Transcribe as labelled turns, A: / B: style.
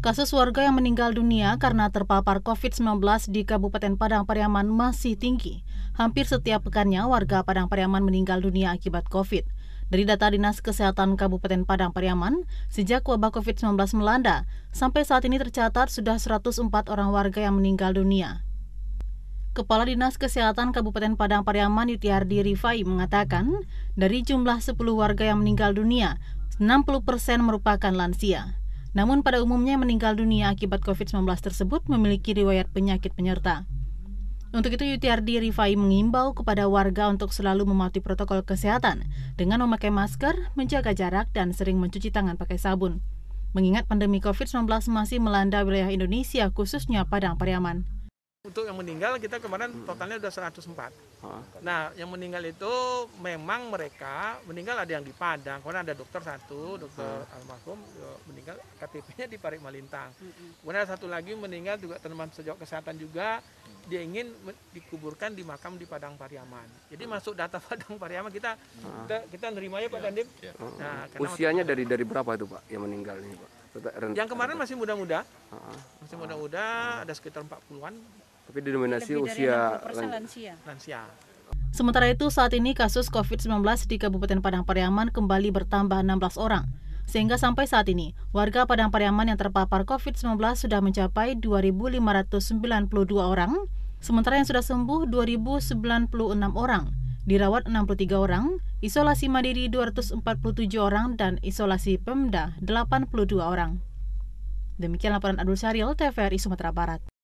A: Kasus warga yang meninggal dunia karena terpapar COVID-19 di Kabupaten Padang Pariaman masih tinggi. Hampir setiap pekannya warga Padang Pariaman meninggal dunia akibat COVID. Dari data Dinas Kesehatan Kabupaten Padang Pariaman, sejak wabah COVID-19 melanda, sampai saat ini tercatat sudah 104 orang warga yang meninggal dunia. Kepala Dinas Kesehatan Kabupaten Padang Pariaman Yutiardi Rifai mengatakan, dari jumlah 10 warga yang meninggal dunia, 60 persen merupakan lansia. Namun pada umumnya meninggal dunia akibat COVID-19 tersebut memiliki riwayat penyakit penyerta. Untuk itu UTRD Rifai mengimbau kepada warga untuk selalu mematuhi protokol kesehatan dengan memakai masker, menjaga jarak, dan sering mencuci tangan pakai sabun. Mengingat pandemi COVID-19 masih melanda wilayah Indonesia khususnya Padang Pariaman.
B: Untuk yang meninggal kita kemarin hmm. totalnya sudah 104. empat. Nah, yang meninggal itu memang mereka meninggal ada yang di Padang, karena ada dokter satu, hmm. dokter ya, hmm. almarhum meninggal KTP-nya di Parik Malintang. Kemudian satu lagi meninggal juga teman sejauh kesehatan juga, dia ingin dikuburkan di makam di Padang Pariaman. Jadi hmm. masuk data Padang Pariaman kita kita, kita nerimanya Pak iya, Dandim. Iya. Nah, usianya dari dari berapa itu Pak yang meninggal ini Pak? Yang kemarin masih muda-muda, masih muda-muda, ada sekitar 40-an, tapi didominasi usia lansia. lansia.
A: Sementara itu saat ini kasus COVID-19 di Kabupaten Padang Pariaman kembali bertambah 16 orang. Sehingga sampai saat ini, warga Padang Pariaman yang terpapar COVID-19 sudah mencapai 2.592 orang, sementara yang sudah sembuh 2.096 orang, dirawat 63 orang, isolasi mandiri 247 orang, dan isolasi Pemda 82 orang. Demikian laporan Abdul Syaril, TVRI Sumatera Barat.